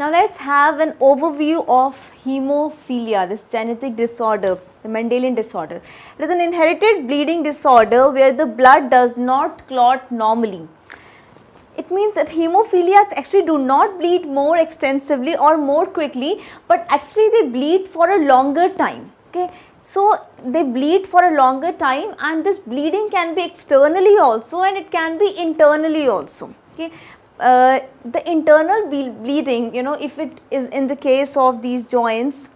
Now let's have an overview of hemophilia, this genetic disorder, the Mendelian disorder. It is an inherited bleeding disorder where the blood does not clot normally. It means that hemophiliacs actually do not bleed more extensively or more quickly, but actually they bleed for a longer time. Okay, so they bleed for a longer time and this bleeding can be externally also and it can be internally also. Okay, uh, the internal ble bleeding, you know, if it is in the case of these joints,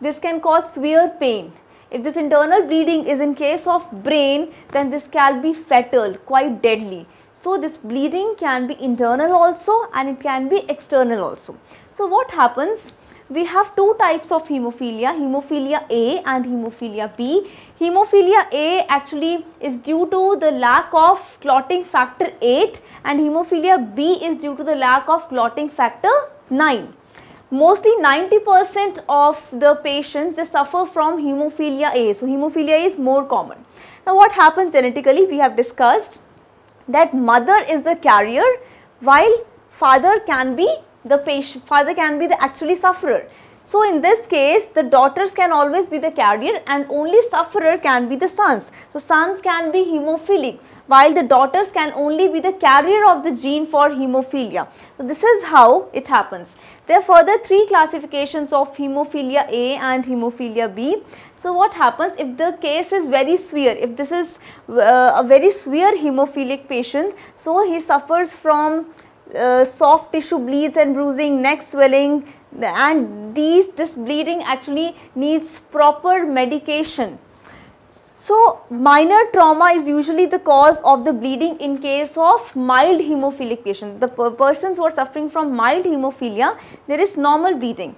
this can cause severe pain. If this internal bleeding is in case of brain, then this can be fatal, quite deadly. So this bleeding can be internal also and it can be external also. So what happens? we have two types of hemophilia, hemophilia A and hemophilia B. Hemophilia A actually is due to the lack of clotting factor 8 and hemophilia B is due to the lack of clotting factor 9. Mostly 90% of the patients they suffer from hemophilia A. So, hemophilia A is more common. Now, what happens genetically? We have discussed that mother is the carrier while father can be the patient, father can be the actually sufferer. So in this case, the daughters can always be the carrier and only sufferer can be the sons. So sons can be hemophilic while the daughters can only be the carrier of the gene for hemophilia. So this is how it happens. There are further three classifications of hemophilia A and hemophilia B. So what happens if the case is very severe, if this is uh, a very severe hemophilic patient, so he suffers from uh, soft tissue bleeds and bruising, neck swelling and these this bleeding actually needs proper medication. So minor trauma is usually the cause of the bleeding in case of mild hemophilic patient. The per persons who are suffering from mild hemophilia, there is normal bleeding.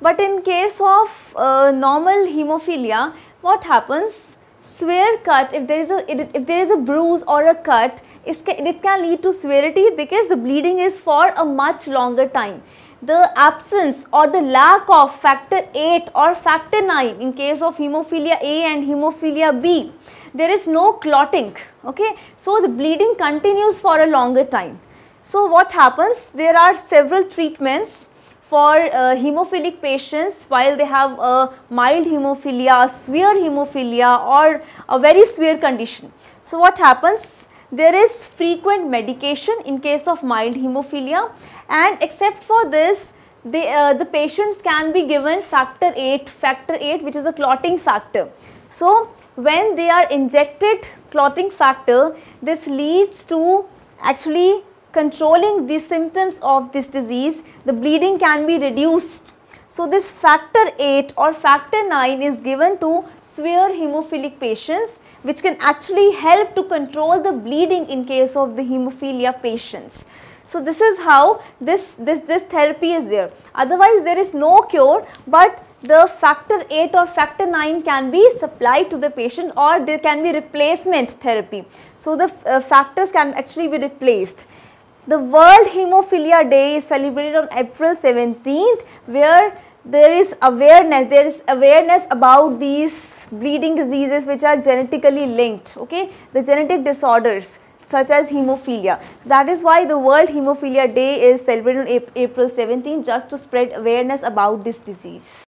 But in case of uh, normal hemophilia, what happens? Swear cut, if there is a if there is a bruise or a cut, it can lead to severity because the bleeding is for a much longer time. The absence or the lack of factor 8 or factor 9 in case of hemophilia A and hemophilia B, there is no clotting. Okay, so the bleeding continues for a longer time. So what happens? There are several treatments for uh, hemophilic patients while they have a mild hemophilia, severe hemophilia or a very severe condition. So what happens? There is frequent medication in case of mild hemophilia and except for this they, uh, the patients can be given factor 8, factor 8 which is a clotting factor. So when they are injected clotting factor this leads to actually controlling the symptoms of this disease, the bleeding can be reduced. So this factor 8 or factor 9 is given to severe hemophilic patients which can actually help to control the bleeding in case of the hemophilia patients. So this is how this, this, this therapy is there. Otherwise there is no cure but the factor 8 or factor 9 can be supplied to the patient or there can be replacement therapy. So the uh, factors can actually be replaced. The World Hemophilia Day is celebrated on April 17th where there is awareness there is awareness about these bleeding diseases which are genetically linked okay the genetic disorders such as hemophilia so that is why the world hemophilia day is celebrated on april 17th, just to spread awareness about this disease